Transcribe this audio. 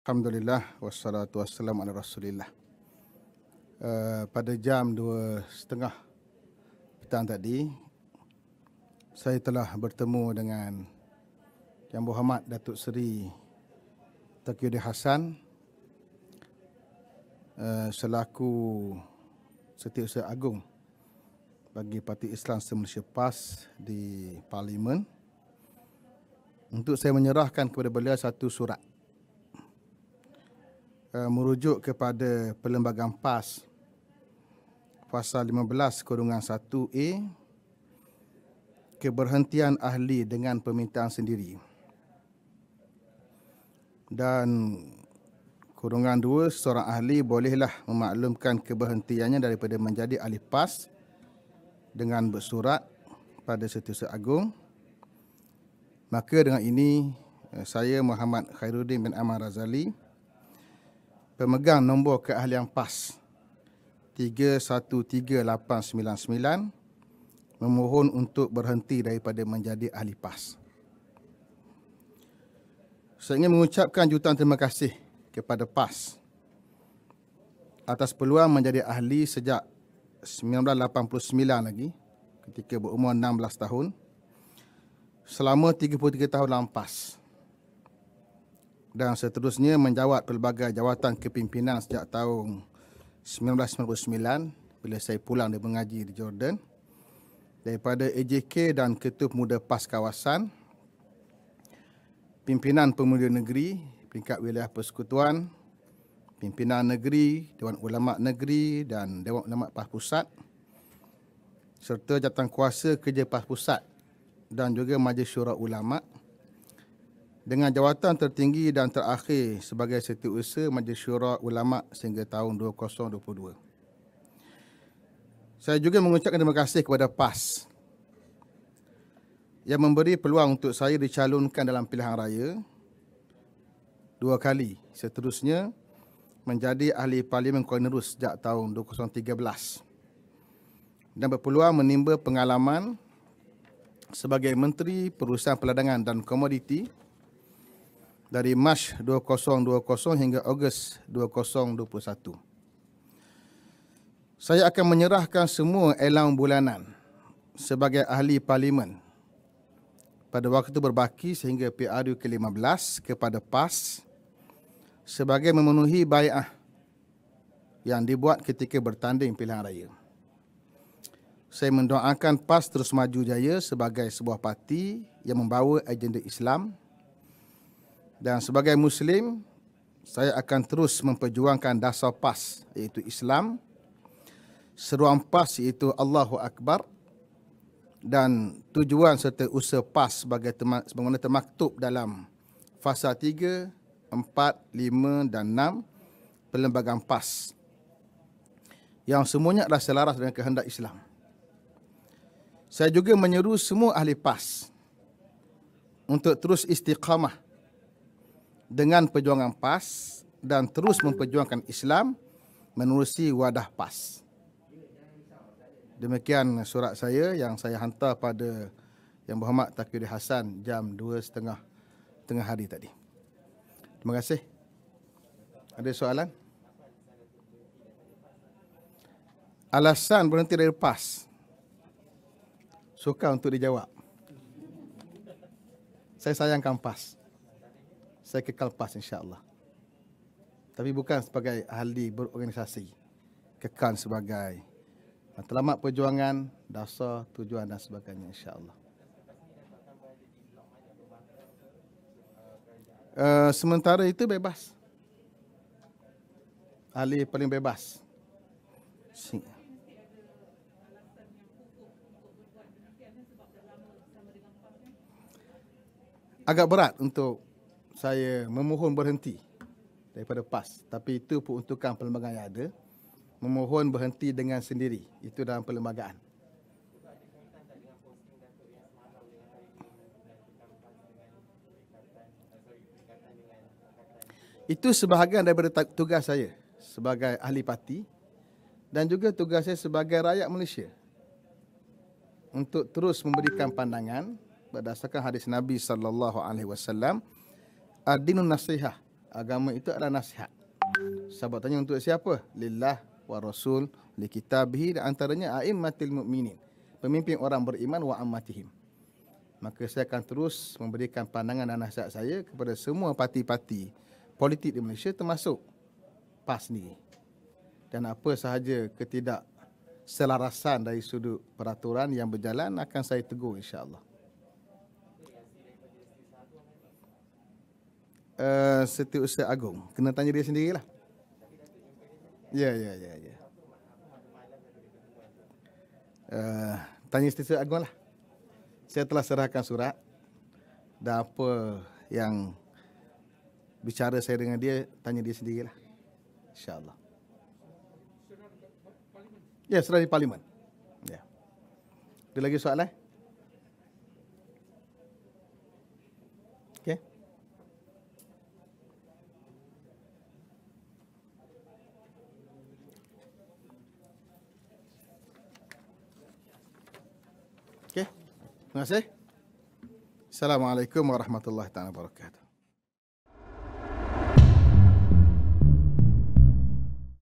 Alhamdulillah wassalatu wassalamu ala rasulillah uh, Pada jam 2.30 petang tadi Saya telah bertemu dengan Yang Muhammad Datuk Seri Takyudi Hassan uh, Selaku Setiausaha Agung Bagi Parti Islam Semalaysia PAS di Parlimen Untuk saya menyerahkan kepada beliau satu surat uh, merujuk kepada Perlembagaan PAS pasal 15 kurungan 1A keberhentian ahli dengan permintaan sendiri dan kurungan 2 seorang ahli bolehlah memaklumkan keberhentiannya daripada menjadi ahli PAS dengan bersurat pada Setiausaha Agung maka dengan ini eh, saya Muhammad Khairuddin bin Ahmad Razali pemegang nombor keahlian PAS 313899 memohon untuk berhenti daripada menjadi ahli PAS. Saya ingin mengucapkan jutaan terima kasih kepada PAS atas peluang menjadi ahli sejak 1989 lagi ketika berumur 16 tahun selama 33 tahun lampas. PAS dan seterusnya menjawat pelbagai jawatan kepimpinan sejak tahun 1999 bila saya pulang dari mengaji di Jordan daripada AJK dan Ketua Pemuda PAS Kawasan Pimpinan Pemuda Negeri peringkat wilayah persekutuan Pimpinan Negeri, Dewan Ulama Negeri dan Dewan Ulama PAS Pusat serta kuasa kerja PAS Pusat dan juga Majlis Syurah Ulama' dengan jawatan tertinggi dan terakhir sebagai setiausaha Majlis Syura Ulama sehingga tahun 2022. Saya juga mengucapkan terima kasih kepada PAS yang memberi peluang untuk saya dicalonkan dalam pilihan raya dua kali seterusnya menjadi ahli parlimen kuala nerus sejak tahun 2013 dan berpeluang menimba pengalaman sebagai menteri perusahaan peladangan dan komoditi dari Mac 2020 hingga Ogos 2021. Saya akan menyerahkan semua elang bulanan sebagai ahli parlimen pada waktu berbaki sehingga PRU ke-15 kepada PAS sebagai memenuhi bayah yang dibuat ketika bertanding pilihan raya. Saya mendoakan PAS terus maju jaya sebagai sebuah parti yang membawa agenda Islam, dan sebagai Muslim, saya akan terus memperjuangkan dasar PAS iaitu Islam. Seruan PAS iaitu Allahu Akbar. Dan tujuan serta usaha PAS sebagai sebagaimana termaktub dalam fasa 3, 4, 5 dan 6 perlembagaan PAS. Yang semuanya adalah selaras dengan kehendak Islam. Saya juga menyeru semua ahli PAS untuk terus istiqamah dengan perjuangan PAS dan terus memperjuangkan Islam menerusi wadah PAS. Demikian surat saya yang saya hantar pada Yang Berhormat Takiri Hasan jam 2.30 tengah hari tadi. Terima kasih. Ada soalan? Alasan berhenti dari PAS. Suka untuk dijawab. Saya sayangkan PAS saya kekal PAS Allah. Tapi bukan sebagai ahli berorganisasi. kekan sebagai matlamat ah, perjuangan, dasar, tujuan dan sebagainya insyaAllah. Uh, sementara itu bebas. Ahli paling bebas. Sing. Agak berat untuk saya memohon berhenti daripada PAS. Tapi itu peruntukan perlembagaan yang ada. Memohon berhenti dengan sendiri. Itu dalam perlembagaan. Itu sebahagian daripada tugas saya sebagai ahli parti dan juga tugas saya sebagai rakyat Malaysia untuk terus memberikan pandangan berdasarkan hadis Nabi sallallahu alaihi wasallam ad nasihat, Agama itu adalah nasihat. Sahabat tanya untuk siapa? Lillah wa rasul li kitabihi dan antaranya a'immatil mu'minin. Pemimpin orang beriman wa ammatihim. Maka saya akan terus memberikan pandangan dan nasihat saya kepada semua parti-parti politik di Malaysia termasuk PAS ni. Dan apa sahaja ketidak selarasan dari sudut peraturan yang berjalan akan saya tegur insya-Allah. uh, eh, Setiausaha Agong. Kena tanya dia sendiri lah? Ya, ya, ya. ya. Uh, tanya Setiausaha Agung lah. Saya telah serahkan surat. Dan apa yang bicara saya dengan dia, tanya dia sendiri lah. InsyaAllah. Ya, serah di parlimen. Ya. Ada lagi soalan? Okay. Terima kasih. Assalamualaikum warahmatullahi taala wabarakatuh.